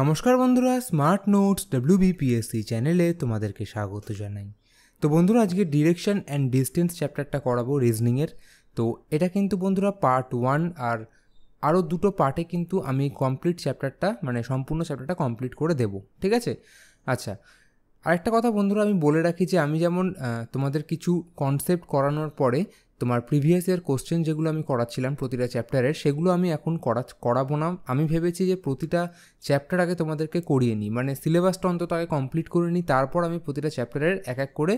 নমস্কার বন্ধুরা smart notes WBPSC চ্যানেলে তোমাদেরকে স্বাগত জানাই তো বন্ধুরা আজকে ডিরেকশন অ্যান্ড ডিস্টেন্স চ্যাপ্টারটা করাবো রিজনিংয়ের তো এটা কিন্তু বন্ধুরা পার্ট ওয়ান আর আরও দুটো পার্টে কিন্তু আমি কমপ্লিট চ্যাপ্টারটা মানে সম্পূর্ণ চ্যাপ্টারটা কমপ্লিট করে দেব ঠিক আছে আচ্ছা আরেকটা কথা বন্ধুরা আমি বলে রাখি যে আমি যেমন তোমাদের কিছু কনসেপ্ট করানোর পরে তোমার প্রিভিয়াস ইয়ার কোশ্চেন যেগুলো আমি করাচ্ছিলাম প্রতিটা চ্যাপ্টারের সেগুলো আমি এখন করা করাবো না আমি ভেবেছি যে প্রতিটা চ্যাপ্টার আগে তোমাদেরকে করিয়ে নিই মানে সিলেবাসটা অন্তত আগে কমপ্লিট করে নিই তারপর আমি প্রতিটা চ্যাপ্টারের এক এক করে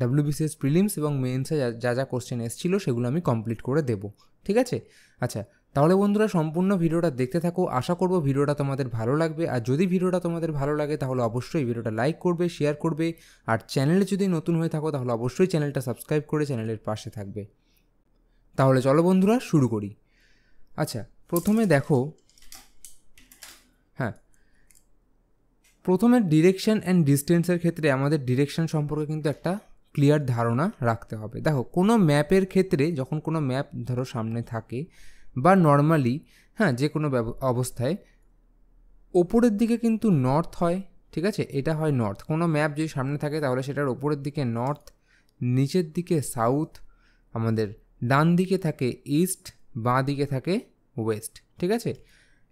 ডাব্লিউবিসিএস প্রিলিমস এবং মেন্সে যা যা কোশ্চেন এসেছিলো সেগুলো আমি কমপ্লিট করে দেবো ঠিক আছে আচ্ছা তাহলে বন্ধুরা সম্পূর্ণ ভিডিওটা দেখতে থাকো আশা করব ভিডিওটা তোমাদের ভালো লাগবে আর যদি ভিডিওটা তোমাদের ভালো লাগে তাহলে অবশ্যই ভিডিওটা লাইক করবে শেয়ার করবে আর চ্যানেলে যদি নতুন হয়ে থাকো তাহলে অবশ্যই চ্যানেলটা সাবস্ক্রাইব করে চ্যানেলের পাশে থাকবে তাহলে চলো বন্ধুরা শুরু করি আচ্ছা প্রথমে দেখো হ্যাঁ প্রথমে ডিরেকশন অ্যান্ড ডিস্টেন্সের ক্ষেত্রে আমাদের ডিরেকশন সম্পর্কে কিন্তু একটা ক্লিয়ার ধারণা রাখতে হবে দেখো কোনো ম্যাপের ক্ষেত্রে যখন কোনো ম্যাপ ধরো সামনে থাকে বা নর্মালি হ্যাঁ যে কোনো অবস্থায় ওপরের দিকে কিন্তু নর্থ হয় ঠিক আছে এটা হয় নর্থ কোনো ম্যাপ যদি সামনে থাকে তাহলে সেটার ওপরের দিকে নর্থ নিচের দিকে সাউথ আমাদের ডান দিকে থাকে ইস্ট বাঁ দিকে থাকে ওয়েস্ট ঠিক আছে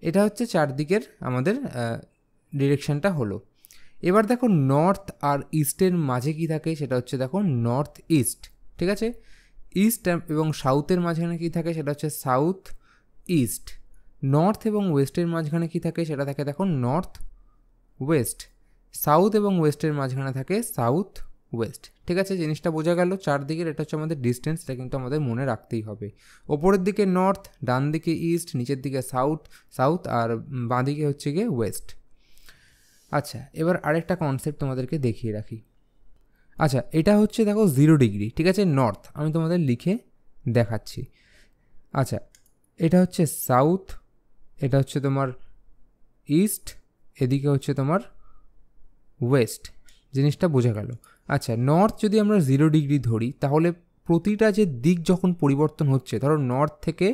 এটা হচ্ছে চারদিকের আমাদের ডিরেকশনটা হলো এবার দেখো নর্থ আর ইস্টের মাঝে কি থাকে সেটা হচ্ছে দেখো নর্থ ইস্ট ঠিক আছে ইস্ট এবং সাউথের মাঝখানে কী থাকে সেটা হচ্ছে সাউথ ইস্ট নর্থ এবং ওয়েস্টের মাঝখানে কী থাকে সেটা থাকে দেখো নর্থ ওয়েস্ট সাউথ এবং ওয়েস্টের মাঝখানে থাকে সাউথ ওয়েস্ট ঠিক আছে জিনিসটা বোঝা গেল চারদিকের এটা হচ্ছে আমাদের ডিস্টেন্স এটা কিন্তু আমাদের মনে রাখতেই হবে ওপরের দিকে নর্থ ডান দিকে ইস্ট নিচের দিকে সাউথ সাউথ আর বাঁদিকে হচ্ছে গিয়ে ওয়েস্ট আচ্ছা এবার আরেকটা কনসেপ্ট তোমাদেরকে দেখিয়ে রাখি আচ্ছা এটা হচ্ছে দেখো জিরো ডিগ্রি ঠিক আছে নর্থ আমি তোমাদের লিখে দেখাচ্ছি আচ্ছা এটা হচ্ছে সাউথ এটা হচ্ছে তোমার ইস্ট এদিকে হচ্ছে তোমার ওয়েস্ট জিনিসটা বোঝা গেল আচ্ছা নর্থ যদি আমরা জিরো ডিগ্রি ধরি তাহলে প্রতিটা যে দিক যখন পরিবর্তন হচ্ছে ধরো নর্থ থেকে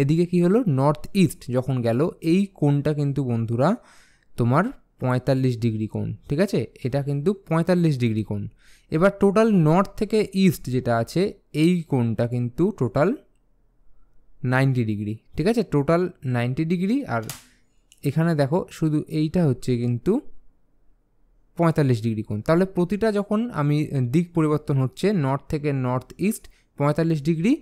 এদিকে কি হলো নর্থ ইস্ট যখন গেল এই কোণটা কিন্তু বন্ধুরা তোমার পঁয়তাল্লিশ ডিগ্রি কোণ ঠিক আছে এটা কিন্তু পঁয়তাল্লিশ ডিগ্রি কোণ এবার টোটাল নর্থ থেকে ইস্ট যেটা আছে এই কোণটা কিন্তু টোটাল নাইনটি ডিগ্রি ঠিক আছে টোটাল নাইনটি ডিগ্রি আর এখানে দেখো শুধু এইটা হচ্ছে কিন্তু পঁয়তাল্লিশ ডিগ্রি কোণ তাহলে প্রতিটা যখন আমি দিক পরিবর্তন হচ্ছে নর্থ থেকে নর্থ ইস্ট পঁয়তাল্লিশ ডিগ্রি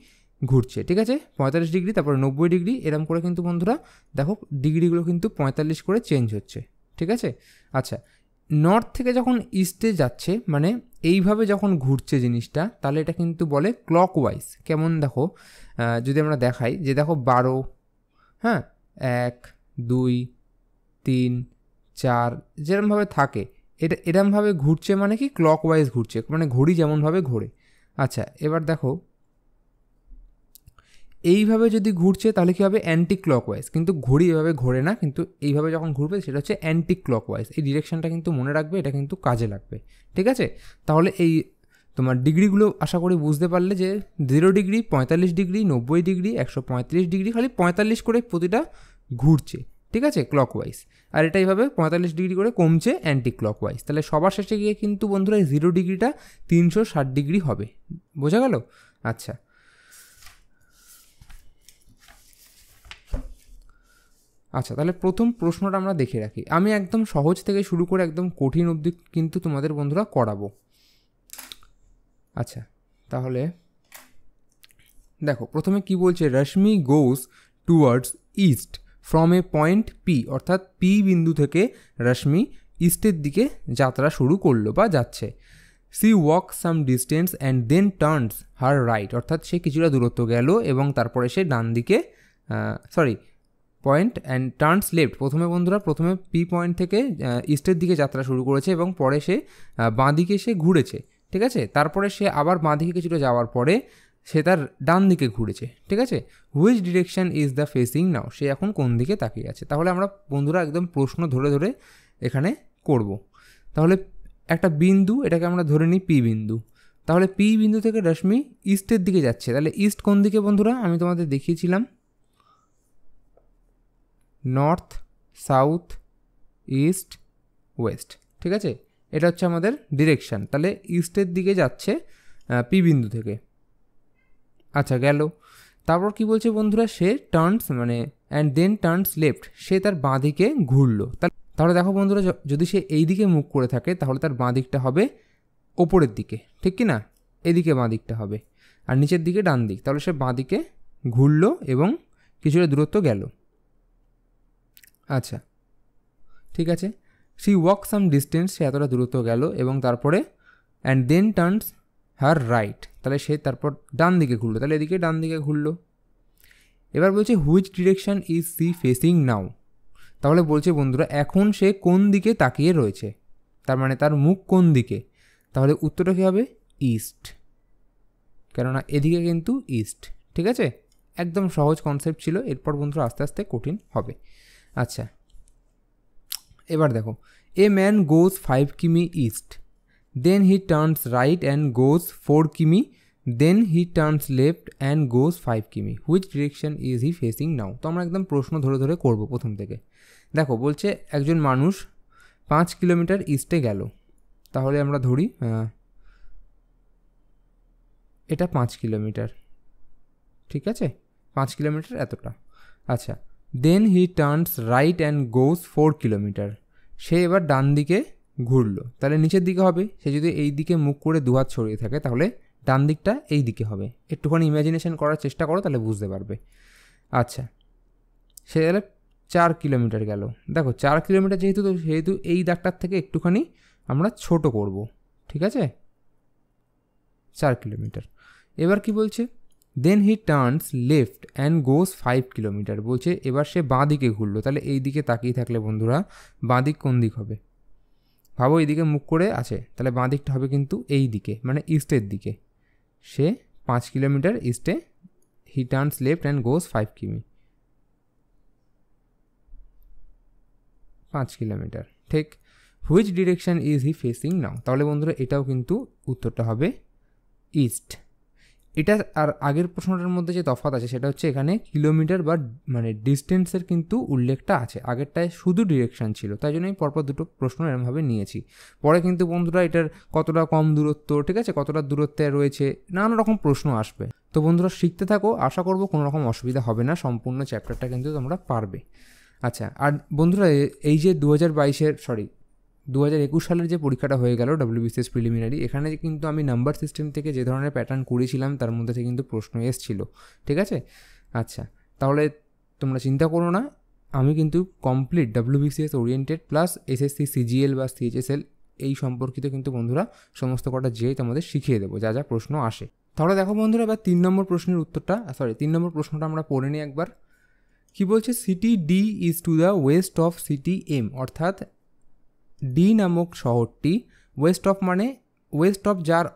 ঘুরছে ঠিক আছে পঁয়তাল্লিশ ডিগ্রি তারপরে নব্বই ডিগ্রি এরম করে কিন্তু বন্ধুরা দেখো ডিগ্রিগুলো কিন্তু পঁয়তাল্লিশ করে চেঞ্জ হচ্ছে ঠিক আছে আচ্ছা নর্থ থেকে যখন ইস্টে যাচ্ছে মানে এইভাবে যখন ঘুরছে জিনিসটা তাহলে এটা কিন্তু বলে ক্লক ওয়াইজ কেমন দেখো যদি আমরা দেখাই যে দেখো বারো হ্যাঁ এক দুই তিন চার যেরমভাবে থাকে এটা এরমভাবে ঘুরছে মানে কি ক্লক ওয়াইজ ঘুরছে মানে ঘড়ি যেমনভাবে ঘোরে আচ্ছা এবার দেখো এইভাবে যদি ঘুরছে তাহলে কী হবে অ্যান্টি ক্লকওয়াইজ কিন্তু ঘুরি এভাবে ঘোরে না কিন্তু এইভাবে যখন ঘুরবে সেটা হচ্ছে অ্যান্টি ক্লকওয়াইজ এই ডিরেকশনটা কিন্তু মনে রাখবে এটা কিন্তু কাজে লাগবে ঠিক আছে তাহলে এই তোমার ডিগ্রিগুলো আশা করি বুঝতে পারলে যে জিরো ডিগ্রি পঁয়তাল্লিশ ডিগ্রি নব্বই ডিগ্রি একশো পঁয়ত্রিশ ডিগ্রি খালি পঁয়তাল্লিশ করে প্রতিটা ঘুরছে ঠিক আছে ক্লকওয়াইজ আর এটা এইভাবে পঁয়তাল্লিশ ডিগ্রি করে কমছে অ্যান্টি ক্লকওয়াইজ তাহলে সবার শেষে গিয়ে কিন্তু বন্ধুরা জিরো ডিগ্রিটা তিনশো ষাট ডিগ্রি হবে বোঝা গেল আচ্ছা আচ্ছা তাহলে প্রথম প্রশ্নটা আমরা দেখে রাখি আমি একদম সহজ থেকে শুরু করে একদম কঠিন অবধি কিন্তু তোমাদের বন্ধুরা করাবো আচ্ছা তাহলে দেখো প্রথমে কি বলছে Rashmi goes towards east from a point P অর্থাৎ পি বিন্দু থেকে রশ্মি ইস্টের দিকে যাত্রা শুরু করলো বা যাচ্ছে she walk some distance and then turns her right অর্থাৎ সে কিছুটা দূরত্ব গেল এবং তারপরে সে ডান দিকে sorry point and turns left প্রথমে বন্ধুরা প্রথমে পি পয়েন্ট থেকে ইস্টের দিকে যাত্রা শুরু করেছে এবং পরে সে বাঁদিকে সে ঘুরেছে ঠিক আছে তারপরে সে আবার বাঁদিকে কিছুটা যাওয়ার পরে সে তার ডান দিকে ঘুরেছে ঠিক আছে which direction is the facing now সে এখন কোন দিকে তাকিয়ে আছে তাহলে আমরা বন্ধুরা একদম প্রশ্ন ধরে ধরে এখানে করব। তাহলে একটা বিন্দু এটাকে আমরা ধরে নিই পি বিন্দু তাহলে পি বিন্দু থেকে রশ্মি ইস্টের দিকে যাচ্ছে তাহলে ইস্ট কোন দিকে বন্ধুরা আমি তোমাদের দেখিয়েছিলাম নর্থ সাউথ ইস্ট ওয়েস্ট ঠিক আছে এটা হচ্ছে আমাদের ডিরেকশান তাহলে ইস্টের দিকে যাচ্ছে পি বিন্দু থেকে আচ্ছা গেল তারপর কি বলছে বন্ধুরা সে টার্নস মানে অ্যান্ড দেন টার্নস লেফট সে তার বাঁ দিকে ঘুরলো তাহলে দেখো বন্ধুরা যদি সে এই দিকে মুখ করে থাকে তাহলে তার বাঁ দিকটা হবে ওপরের দিকে ঠিক কি না এদিকে বাঁ দিকটা হবে আর নিচের দিকে ডান দিক তাহলে সে বাঁ দিকে ঘুরলো এবং কিছুটা দূরত্ব গেল আচ্ছা ঠিক আছে সি ওয়াক সাম ডিস্টেন্স সে এতটা দূরত্ব গেল এবং তারপরে and then turns her right তাহলে সে তারপর ডান দিকে ঘুরলো তাহলে এদিকে ডান দিকে ঘুরলো এবার বলছে which direction is she facing now তাহলে বলছে বন্ধুরা এখন সে কোন দিকে তাকিয়ে রয়েছে তার মানে তার মুখ কোন দিকে তাহলে উত্তরটা কী হবে ইস্ট কেননা এদিকে কিন্তু ইস্ট ঠিক আছে একদম সহজ কনসেপ্ট ছিল এরপর বন্ধুরা আস্তে আস্তে কঠিন হবে আচ্ছা এবারে দেখো এ ম্যান গোজ 5 কিমি east then he turns right and goes 4 কিমি দেন হি টারನ್ಸ್ লেফট এন্ড গোজ 5 কিমি which direction is he facing now তো আমরা একদম প্রশ্ন ধড়ে ধড়ে করব প্রথম থেকে দেখো বলছে একজন মানুষ 5 কিলোমিটার ইস্টে গেল তাহলে আমরা ধরি এটা 5 কিলোমিটার ঠিক আছে 5 কিলোমিটার এটটা আচ্ছা then he turns right and goes four kilometre সে এবার ডান দিকে ঘুরল তাহলে নিচের দিকে হবে সে যদি এই দিকে মুখ করে দুহাত ছড়িয়ে থাকে তাহলে ডান দিকটা এই দিকে হবে একটুখানি ইমাজিনেশন করার চেষ্টা করো তাহলে বুঝতে পারবে আচ্ছা সে তাহলে চার কিলোমিটার গেল দেখো চার কিলোমিটার যেহেতু তো সেহেতু এই দাগটার থেকে একটুখানি আমরা ছোট করব ঠিক আছে চার কিলোমিটার এবার কি বলছে then he turns left and goes five kilometre বলছে এবার সে বাঁ দিকে ঘুরলো তাহলে এই দিকে তাকিয়ে থাকলে বন্ধুরা বাঁ দিক কোন দিক হবে ভাবো এইদিকে মুখ করে আছে তাহলে বাঁ দিকটা হবে কিন্তু এই দিকে মানে ইস্টের দিকে সে পাঁচ কিলোমিটার ইস্টে he turns left and goes five কিমি পাঁচ কিলোমিটার ঠিক which direction is he facing now তাহলে বন্ধুরা এটাও কিন্তু উত্তরটা হবে ইস্ট এটা আর আগের প্রশ্নটার মধ্যে যে তফাত আছে সেটা হচ্ছে এখানে কিলোমিটার বা মানে ডিস্টেন্সের কিন্তু উল্লেখটা আছে আগেরটায় শুধু ডিরেকশান ছিল তাই জন্য আমি পরপর দুটো প্রশ্ন এরমভাবে নিয়েছি পরে কিন্তু বন্ধুরা এটার কতটা কম দূরত্ব ঠিক আছে কতটা দূরত্বে রয়েছে নানা রকম প্রশ্ন আসবে তো বন্ধুরা শিখতে থাকো আশা করবো কোনো রকম অসুবিধা হবে না সম্পূর্ণ চ্যাপ্টারটা কিন্তু তোমরা পারবে আচ্ছা আর বন্ধুরা এই যে দু হাজার বাইশের সরি দু হাজার একুশ সালের যে পরীক্ষাটা হয়ে গেল ডাব্লিউবিসিএস প্রিলিমিনারি এখানে কিন্তু আমি নাম্বার সিস্টেম থেকে যে ধরনের প্যাটার্ন করেছিলাম তার মধ্যে থেকে কিন্তু প্রশ্ন এসছিল ঠিক আছে আচ্ছা তাহলে তোমরা চিন্তা করো না আমি কিন্তু complete WBCS oriented plus SSC CGL বা সিএইচএসএল এই সম্পর্কিত কিন্তু বন্ধুরা সমস্ত কটা যেয়ে তোমাদের শিখিয়ে দেবো যা যা প্রশ্ন আসে তাহলে দেখো বন্ধুরা এবার তিন নম্বর প্রশ্নের উত্তরটা সরি তিন নম্বর প্রশ্নটা আমরা পড়ে নিই একবার কি বলছে city D is to the west of city M অর্থাৎ ডি নামক শহরটি ওয়েস্ট অফ মানে ওয়েস্ট অফ যার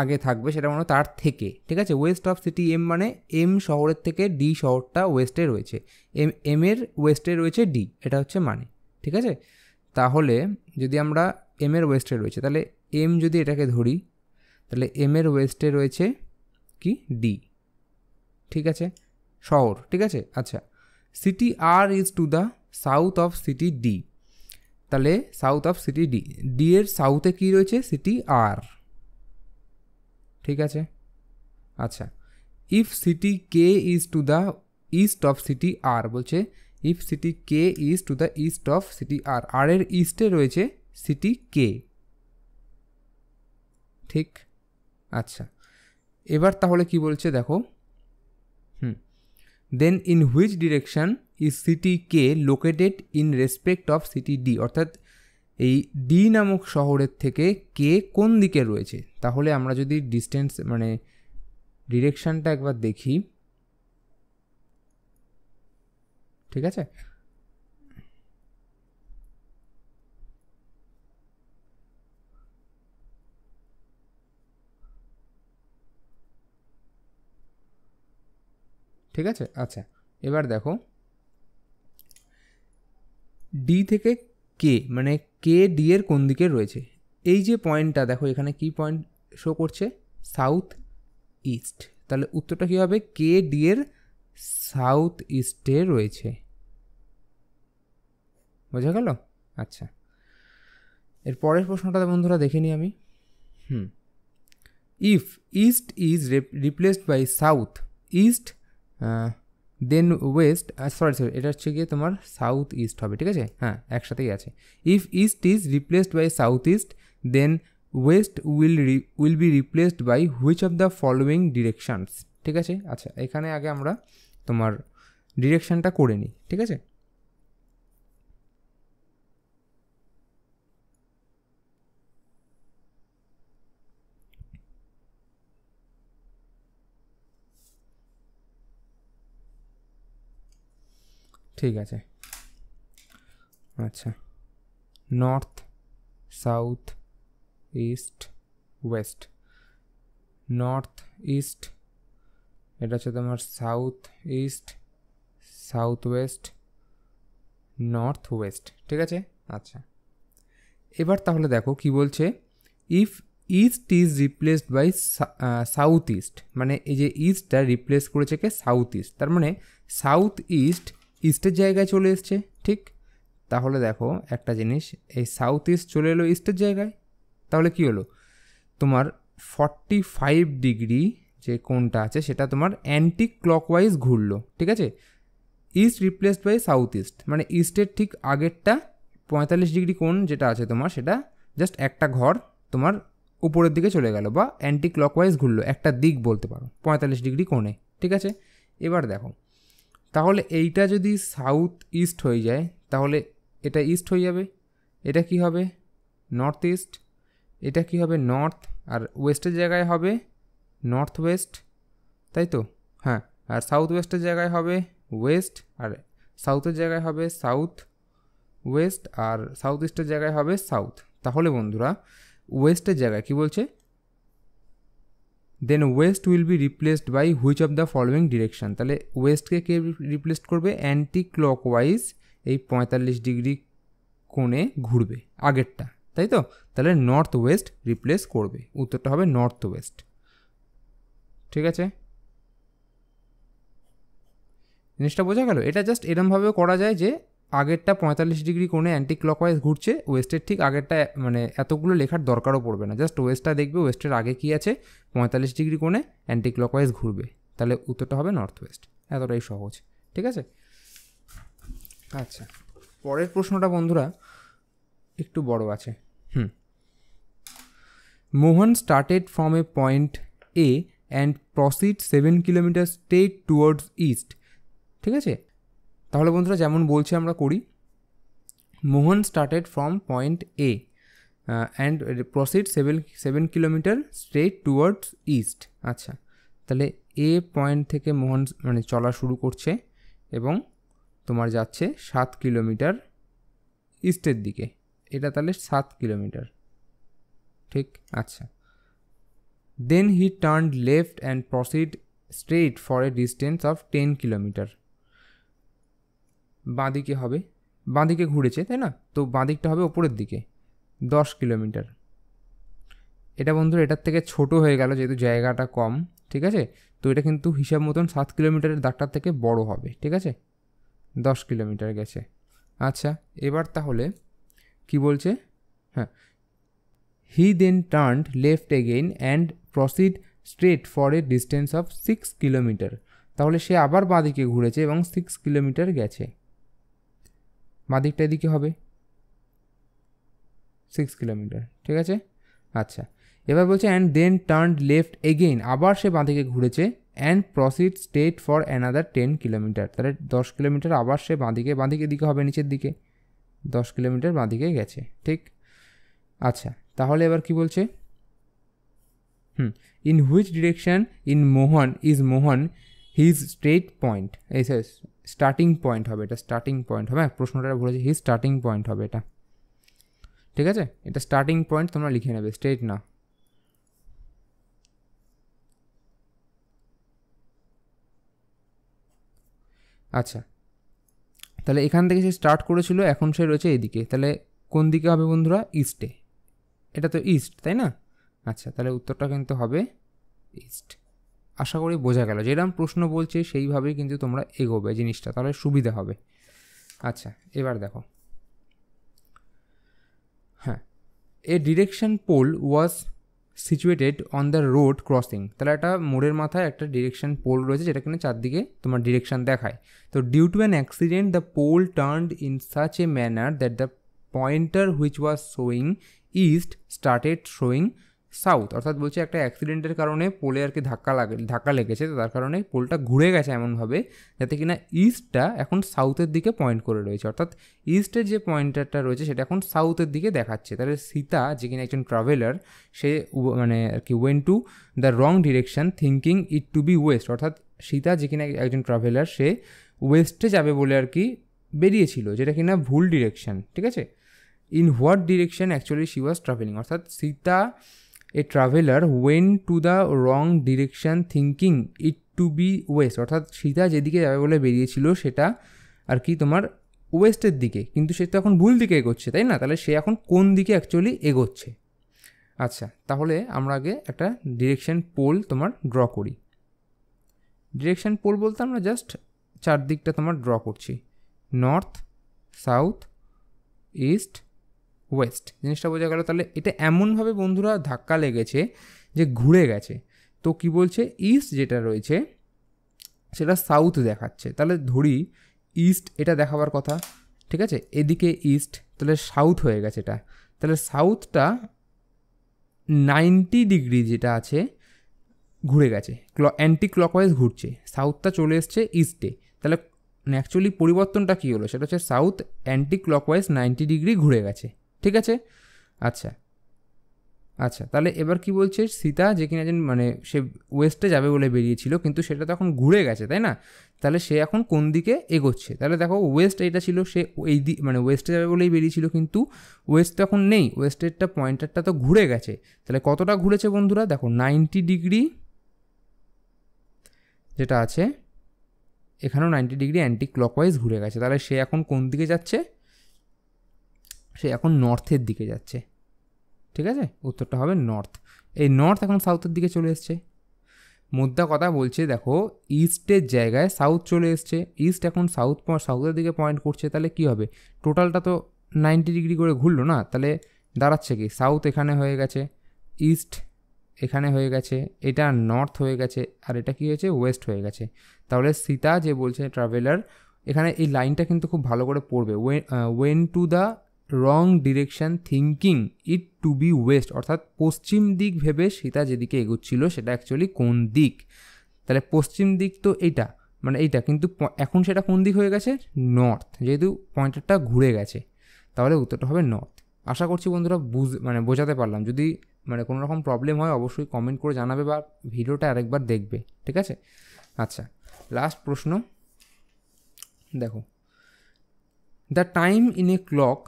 আগে থাকবে সেটা মানে তার থেকে ঠিক আছে ওয়েস্ট অফ সিটি এম মানে এম শহরের থেকে ডি শহরটা ওয়েস্টে রয়েছে এম এম এর ওয়েস্টে রয়েছে ডি এটা হচ্ছে মানে ঠিক আছে তাহলে যদি আমরা এম এর ওয়েস্টে রয়েছে তাহলে এম যদি এটাকে ধরি তাহলে এম এর ওয়েস্টে রয়েছে কি ডি ঠিক আছে শহর ঠিক আছে আচ্ছা city R is to the south of city D তাহলে south of city D D এর সাউথে কী রয়েছে সিটি আর ঠিক আছে আচ্ছা if city K is to the east of city R বলছে if city K is to the east of city R R এর ইস্টে রয়েছে সিটি কে ঠিক আচ্ছা এবার তাহলে কি বলছে দেখো hmm then in which direction is city K located in respect of city D অর্থাৎ এই ডি নামক শহরের থেকে কে কোন দিকে রয়েছে তাহলে আমরা যদি ডিস্টেন্স মানে ডিরেকশানটা একবার দেখি ঠিক আছে ঠিক আছে আচ্ছা এবার দেখো ডি থেকে কে মানে কে ডি এর কোন দিকে রয়েছে এই যে পয়েন্টটা দেখো এখানে কি পয়েন্ট শো করছে সাউথ ইস্ট তাহলে উত্তরটা কী হবে কে ডি এর সাউথ ইস্টে রয়েছে বোঝা গেল আচ্ছা এর পরের প্রশ্নটা বন্ধুরা দেখে নিই আমি hmm if east is replaced by south east then west sorry sorry এটা হচ্ছে গিয়ে তোমার সাউথ ইস্ট হবে ঠিক আছে হ্যাঁ একসাথেই আছে if east is replaced by south east then west will will be replaced by which of the following directions ঠিক আছে আচ্ছা এখানে আগে আমরা তোমার ডিরেকশানটা করে নিই ঠিক আছে ঠিক আছে আচ্ছা north south east west north east এটা হচ্ছে তোমার south east south west north west ঠিক আছে আচ্ছা এবার তাহলে দেখো কি বলছে if east is replaced by south east মানে এই যে ইস্টটা রিপ্লেস করেছে কে সাউথ ইস্ট তার মানে সাউথ ইস্ট ইস্টের জায়গায় চলে এসছে ঠিক তাহলে দেখো একটা জিনিস এই সাউথ ইস্ট চলে এলো ইস্টের জায়গায় তাহলে কি হলো তোমার ফর্টি ফাইভ ডিগ্রি যে কোনটা আছে সেটা তোমার অ্যান্টি ক্লকওয়াইজ ঘুরলো ঠিক আছে east replaced by south east মানে ইস্টের ঠিক আগেরটা পঁয়তাল্লিশ ডিগ্রি কোন যেটা আছে তোমার সেটা জাস্ট একটা ঘর তোমার উপরের দিকে চলে গেল বা অ্যান্টি ক্লকওয়াইজ ঘুরলো একটা দিক বলতে পারো পঁয়তাল্লিশ ডিগ্রি কোণে ঠিক আছে এবার দেখো তাহলে এইটা যদি সাউথ ইস্ট হয়ে যায় তাহলে এটা ইস্ট হয়ে যাবে এটা কি হবে নর্থ ইস্ট এটা কি হবে নর্থ আর ওয়েস্টের জায়গায় হবে নর্থ ওয়েস্ট তাই তো হ্যাঁ আর সাউথ ওয়েস্টের জায়গায় হবে ওয়েস্ট আর সাউথের জায়গায় হবে সাউথ ওয়েস্ট আর সাউথ ইস্টের জায়গায় হবে সাউথ তাহলে বন্ধুরা ওয়েস্টের জায়গায় কি বলছে then west will be replaced by which of the following direction তাহলে ওয়েস্টকে কে রিপ্লেস করবে অ্যান্টি ক্লক ওয়াইজ এই পঁয়তাল্লিশ ডিগ্রি কোণে ঘুরবে আগেরটা তাই তো তাহলে নর্থ ওয়েস্ট রিপ্লেস করবে উত্তরটা হবে নর্থ ওয়েস্ট ঠিক আছে জিনিসটা বোঝা গেল এটা জাস্ট এরমভাবেও করা যায় যে আগেরটা পঁয়তাল্লিশ ডিগ্রি কোণে অ্যান্টি ক্লকওয়াইজ ঘুরছে ওয়েস্টের ঠিক আগেরটা মানে এতগুলো লেখার দরকারও পড়বে না জাস্ট ওয়েস্টটা দেখবে ওয়েস্টের আগে কী আছে পঁয়তাল্লিশ ডিগ্রি কোণে অ্যান্টি ক্লকওয়াইজ ঘুরবে তাহলে উত্তরটা হবে নর্থ ওয়েস্ট এতটাই সহজ ঠিক আছে আচ্ছা পরের প্রশ্নটা বন্ধুরা একটু বড় আছে hmm Mohan started from a point A and proceed seven kilometre straight towards east ঠিক আছে তাহলে বন্ধুরা যেমন বলছি আমরা করি Mohan started from point A and proceed seven seven kilometre straight towards east আচ্ছা তাহলে এ পয়েন্ট থেকে মোহন মানে চলা শুরু করছে এবং তোমার যাচ্ছে সাত কিলোমিটার ইস্টের দিকে এটা তাহলে সাত কিলোমিটার ঠিক আচ্ছা then he turn left and proceed straight for a distance of ten kilometre বাঁদিকে হবে বাঁদিকে ঘুরেছে তাই না তো বাঁদিকটা হবে ওপরের দিকে দশ কিলোমিটার এটা বন্ধু এটার থেকে ছোট হয়ে গেল যেহেতু জায়গাটা কম ঠিক আছে তো এটা কিন্তু হিসাব মতন সাত কিলোমিটারের দাগটার থেকে বড় হবে ঠিক আছে দশ কিলোমিটার গেছে আচ্ছা এবার তাহলে কি বলছে হ্যাঁ he then turn left again and proceed straight for a distance of six kilometre তাহলে সে আবার বাঁদিকে ঘুরেছে এবং সিক্স কিলোমিটার গেছে মাদিকটা এদিকে হবে সিক্স কিলোমিটার ঠিক আছে আচ্ছা এবার বলছে and then turn left again আবার সে বাঁদিকে ঘুরেছে and proceed straight for another ten kilometre তাহলে দশ কিলোমিটার আবার সে বাঁদিকে বাঁদিকে দিকে হবে নিচের দিকে দশ কিলোমিটার বাঁদিকে গেছে ঠিক আচ্ছা তাহলে এবার কি বলছে hmm in which direction in Mohan is Mohan his straight point এই স্টার্টিং পয়েন্ট হবে এটা স্টার্টিং পয়েন্ট হবে প্রশ্নটা বলেছে হিজ স্টার্টিং পয়েন্ট হবে এটা ঠিক আছে এটা স্টার্টিং পয়েন্ট তোমরা লিখে নেবে স্ট্রেট না আচ্ছা তাহলে এখান থেকে সে স্টার্ট করেছিল এখন সে রয়েছে এদিকে তাহলে কোন দিকে হবে বন্ধুরা ইস্টে এটা তো ইস্ট তাই না আচ্ছা তাহলে উত্তরটা কিন্তু হবে ইস্ট আশা করি বোঝা গেল যেরকম প্রশ্ন বলছে সেইভাবেই কিন্তু তোমরা এগোবে জিনিসটা তাহলে সুবিধা হবে আচ্ছা এবার দেখো হ্যাঁ a direction pole was situated on the road crossing তাহলে একটা মোড়ের মাথায় একটা ডিরেকশন পোল রয়েছে যেটা কিনা চারদিকে তোমার ডিরেকশন দেখায় তো due to an accident the pole turned in such a manner that the pointer which was showing east started showing south অর্থাৎ বলছে একটা অ্যাক্সিডেন্টের কারণে পোলে আর কি ধাক্কা লাগে ধাক্কা লেগেছে তার কারণে পোলটা ঘুরে গেছে এমনভাবে যাতে কিনা ইস্টটা এখন সাউথের দিকে পয়েন্ট করে রয়েছে অর্থাৎ ইস্টের যে পয়েন্টারটা রয়েছে সেটা এখন সাউথের দিকে দেখাচ্ছে তাহলে সীতা যে কিনা একজন ট্রাভেলার সে মানে আর কি went to the wrong direction thinking it to be west অর্থাৎ সীতা যে কিনা একজন ট্রাভেলার সে ওয়েস্টে যাবে বলে আর কি বেরিয়েছিল যেটা কিনা ভুল ডিরেকশন ঠিক আছে in what direction actually she was travelling অর্থাৎ Sita a traveller went to the wrong direction thinking it to be west অর্থাৎ সীতা যেদিকে যাবে বলে বেরিয়েছিল সেটা আর কি তোমার ওয়েস্টের দিকে কিন্তু সে তো এখন ভুল দিকে এগোচ্ছে তাই না তাহলে সে এখন কোন দিকে অ্যাকচুয়ালি এগোচ্ছে আচ্ছা তাহলে আমরা আগে একটা ডিরেকশন পোল তোমার ড্র করি ডিরেকশন পোল বলতে আমরা জাস্ট চারদিকটা তোমার ড্র করছি নর্থ সাউথ ইস্ট ওয়েস্ট জিনিসটা বোঝা গেল তাহলে এটা এমনভাবে বন্ধুরা ধাক্কা লেগেছে যে ঘুরে গেছে তো কি বলছে ইস্ট যেটা রয়েছে সেটা সাউথ দেখাচ্ছে তাহলে ধরি ইস্ট এটা দেখাবার কথা ঠিক আছে এদিকে ইস্ট তাহলে সাউথ হয়ে গেছে এটা তাহলে সাউথটা নাইনটি ডিগ্রি যেটা আছে ঘুরে গেছে ক্ল অ্যান্টি ক্লকওয়াইজ ঘুরছে সাউথটা চলে এসছে ইস্টে তাহলে অ্যাকচুয়ালি পরিবর্তনটা কী হলো সেটা হচ্ছে south anti clockwise ninety degree ঘুরে গেছে ঠিক আছে আচ্ছা আচ্ছা তাহলে এবার কি বলছে সীতা যে কিনা যেন মানে সে ওয়েস্টে যাবে বলে বেরিয়েছিল কিন্তু সেটা তো এখন ঘুরে গেছে তাই না তাহলে সে এখন কোন দিকে এগোচ্ছে তাহলে দেখো ওয়েস্ট এটা ছিল সে এই দিক মানে ওয়েস্টে যাবে বলেই বেরিয়েছিল কিন্তু ওয়েস্ট তো এখন নেই ওয়েস্টেরটা পয়েন্টারটা তো ঘুরে গেছে তাহলে কতটা ঘুরেছে বন্ধুরা দেখো নাইনটি ডিগ্রি যেটা আছে এখানেও নাইনটি ডিগ্রি অ্যান্টি ক্লকওয়াইজ ঘুরে গেছে তাহলে সে এখন কোন দিকে যাচ্ছে সে এখন নর্থের দিকে যাচ্ছে ঠিক আছে উত্তরটা হবে নর্থ এই নর্থ এখন সাউথের দিকে চলে এসছে মুদ্রা কথা বলছে দেখো ইস্টের জায়গায় সাউথ চলে এসছে ইস্ট এখন সাউথ সাউথের দিকে পয়েন্ট করছে তাহলে কি হবে টোটালটা তো নাইনটি ডিগ্রি করে ঘুরলো না তাহলে দাঁড়াচ্ছে কি সাউথ এখানে হয়ে গেছে ইস্ট এখানে হয়ে গেছে এটা নর্থ হয়ে গেছে আর এটা কি হয়েছে ওয়েস্ট হয়ে গেছে তাহলে সীতা যে বলছে ট্রাভেলার এখানে এই লাইনটা কিন্তু খুব ভালো করে পড়বে went to the wrong direction thinking it to be west অর্থাৎ পশ্চিম দিক ভেবে সীতা যেদিকে এগোচ্ছিল সেটা অ্যাকচুয়ালি কোন দিক তাহলে পশ্চিম দিক তো এইটা মানে এইটা কিন্তু এখন সেটা কোন দিক হয়ে গেছে নর্থ যেহেতু পয়েন্টারটা ঘুরে গেছে তাহলে উত্তরটা হবে নর্থ আশা করছি বন্ধুরা বুঝ মানে বোঝাতে পারলাম যদি মানে কোনো রকম প্রবলেম হয় অবশ্যই কমেন্ট করে জানাবে বা ভিডিওটা আরেকবার দেখবে ঠিক আছে আচ্ছা লাস্ট প্রশ্ন দেখো the time in a clock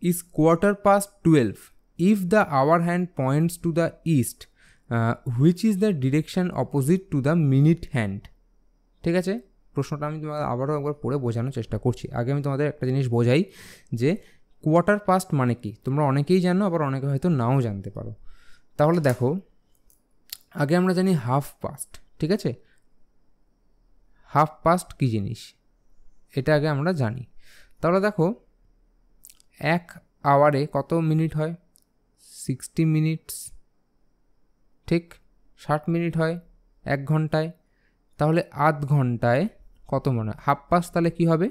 is quarter past 12 if the hour hand points to the east uh, which is the direction opposite to the minute hand ঠিক আছে প্রশ্নটা আমি তোমাদের আবারও একবার পড়ে বোঝানোর চেষ্টা করছি আগে আমি তোমাদের একটা জিনিস বোঝাই যে কোয়ার্টার পাস্ট মানে কি তোমরা অনেকেই জানো আবার অনেকে হয়তো নাও জানতে পারো তাহলে দেখো আগে আমরা জানি হাফ পাস্ট ঠিক আছে হাফ পাস্ট কী জিনিস এটা আগে আমরা জানি তাহলে দেখো এক আওয়ারে কত মিনিট হয় সিক্সটি মিনিটস ঠিক ষাট মিনিট হয় এক ঘন্টায় তাহলে আধ ঘন্টায় কত মনে হয় হাফ পাস্ট তাহলে কি হবে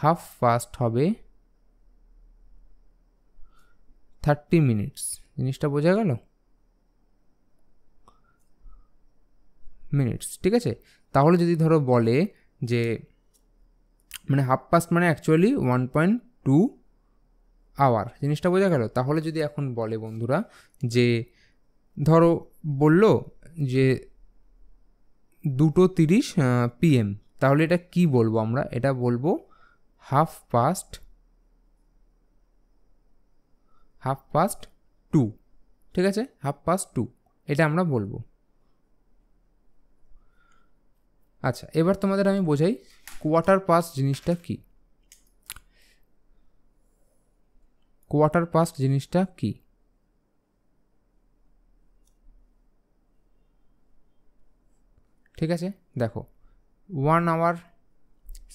হাফ পাস্ট হবে থার্টি মিনিটস জিনিসটা বোঝা গেল মিনিটস ঠিক আছে তাহলে যদি ধরো বলে যে মানে হাফ পাস্ট মানে actually one point two hour জিনিসটা বোঝা গেল তাহলে যদি এখন বলে বন্ধুরা যে ধরো বলল যে দুটো তিরিশ পিএম তাহলে এটা কি বলবো আমরা এটা বলবো half past half past two ঠিক আছে হাফ পাস্ট টু এটা আমরা বলবো আচ্ছা এবার তোমাদের আমি বোঝাই কোয়ার্টার পাস জিনিসটা কী কোয়ার্টার পাস্ট জিনিসটা কি ঠিক আছে দেখো ওয়ান আওয়ার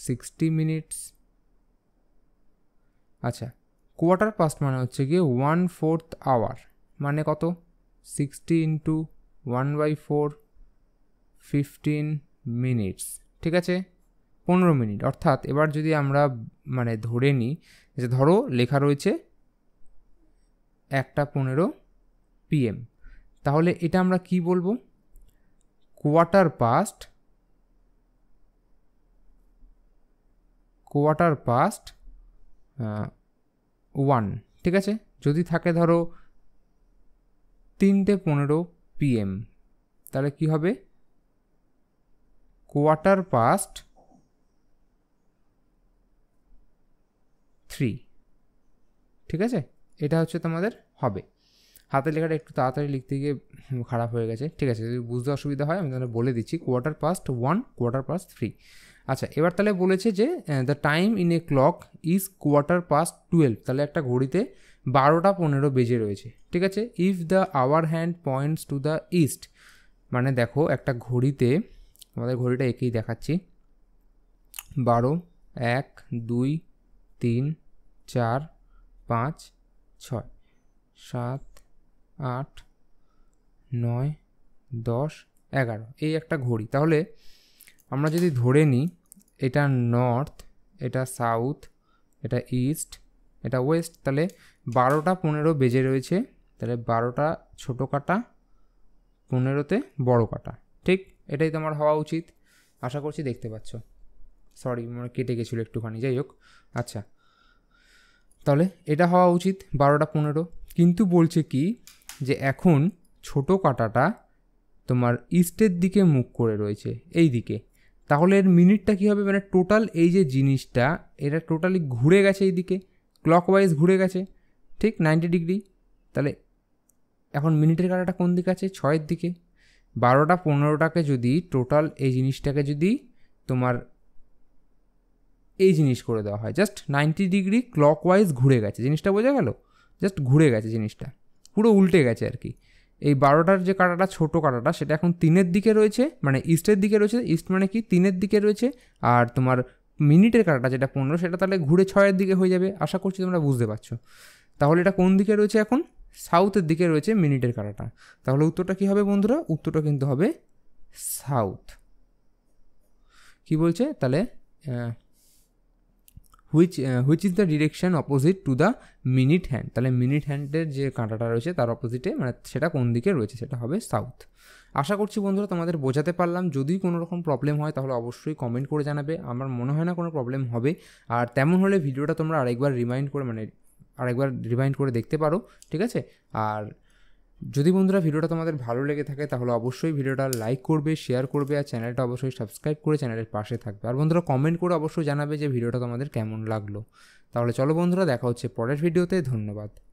সিক্সটি মিনিটস আচ্ছা কোয়ার্টার পাস্ট মানে হচ্ছে গিয়ে ওয়ান ফোর্থ আওয়ার মানে কত sixty into one by four fifteen minutes ঠিক আছে পনেরো মিনিট অর্থাৎ এবার যদি আমরা মানে ধরে নিই যে ধরো লেখা রয়েছে একটা পনেরো পিএম তাহলে এটা আমরা কি বলবো quarter past quarter past one ঠিক আছে যদি থাকে ধরো তিনটে পনেরো পিএম তাহলে কি হবে কোয়াটার পাস্ট থ্রি ঠিক আছে এটা হচ্ছে তোমাদের হবে হাতে লেখাটা একটু তাড়াতাড়ি লিখতে গিয়ে খারাপ হয়ে গেছে ঠিক আছে যদি বুঝতে অসুবিধা হয় আমি তাহলে বলে দিচ্ছি quarter past one quarter past three আচ্ছা এবার তাহলে বলেছে যে the time in a clock is quarter past twelve তাহলে একটা ঘড়িতে বারোটা পনেরো বেজে রয়েছে ঠিক আছে if the hour hand points to the east মানে দেখো একটা ঘড়িতে আমাদের ঘড়িটা একেই দেখাচ্ছি বারো এক দুই তিন চার পাঁচ ছয় সাত আট নয় দশ এগারো এই একটা ঘড়ি তাহলে আমরা যদি ধরে নিই এটা নর্থ এটা সাউথ এটা ইস্ট এটা ওয়েস্ট তাহলে বারোটা পনেরো বেজে রয়েছে তাহলে বারোটা ছোটো কাটা পনেরোতে বড় কাটা ঠিক এটাই তোমার হওয়া উচিত আশা করছি দেখতে পাচ্ছ সরি মানে কেটে গেছিলো একটুখানি যাই হোক আচ্ছা তাহলে এটা হওয়া উচিত বারোটা পনেরো কিন্তু বলছে কি যে এখন ছোট কাটাটা তোমার ইস্টের দিকে মুখ করে রয়েছে এই দিকে তাহলে এর মিনিটটা কী হবে মানে টোটাল এই যে জিনিসটা এটা টোটালি ঘুরে গেছে এই দিকে ক্লকওয়াইজ ঘুরে গেছে ঠিক নাইনটি ডিগ্রি তাহলে এখন মিনিটের কাটাটা কোন দিকে আছে ছয়ের দিকে বারোটা পনেরোটাকে যদি টোটাল এই জিনিসটাকে যদি তোমার এই জিনিস করে দেওয়া হয় just ninety degree clockwise ঘুরে গেছে জিনিসটা বোঝা গেল জাস্ট ঘুরে গেছে জিনিসটা পুরো উল্টে গেছে আর কি এই বারোটার যে কাঁটাটা ছোট কাঁটাটা সেটা এখন তিনের দিকে রয়েছে মানে ইস্টের দিকে রয়েছে ইস্ট মানে কি তিনের দিকে রয়েছে আর তোমার মিনিটের কাঁটাটা যেটা পনেরো সেটা তাহলে ঘুরে ছয়ের দিকে হয়ে যাবে আশা করছি তোমরা বুঝতে পারছো তাহলে এটা কোন দিকে রয়েছে এখন সাউথের দিকে রয়েছে মিনিটের কাঁটাটা তাহলে উত্তরটা কী হবে বন্ধুরা উত্তরটা কিন্তু হবে সাউথ কি বলছে তাহলে which which is the direction opposite to the minute hand তাহলে মিনিট হ্যান্ডের যে কাঁটাটা রয়েছে তার অপোজিটে মানে সেটা কোন দিকে রয়েছে সেটা হবে সাউথ আশা করছি বন্ধুরা তোমাদের বোঝাতে পারলাম যদি কোনো রকম প্রবলেম হয় তাহলে অবশ্যই কমেন্ট করে জানাবে আমার মনে হয় না কোনো প্রবলেম হবে আর তেমন হলে ভিডিওটা তোমরা আরেকবার রিমাইন্ড করে মানে আরেকবার রিমাইন্ড করে দেখতে পারো ঠিক আছে আর যদি বন্ধুরা ভিডিওটা তোমাদের ভালো লেগে থাকে তাহলে অবশ্যই ভিডিওটা লাইক করবে শেয়ার করবে আর চ্যানেলটা অবশ্যই সাবস্ক্রাইব করে চ্যানেলের পাশে থাকবে আর বন্ধুরা কমেন্ট করে অবশ্যই জানাবে যে ভিডিওটা তোমাদের কেমন লাগলো তাহলে চলো বন্ধুরা দেখা হচ্ছে পরের ভিডিওতে ধন্যবাদ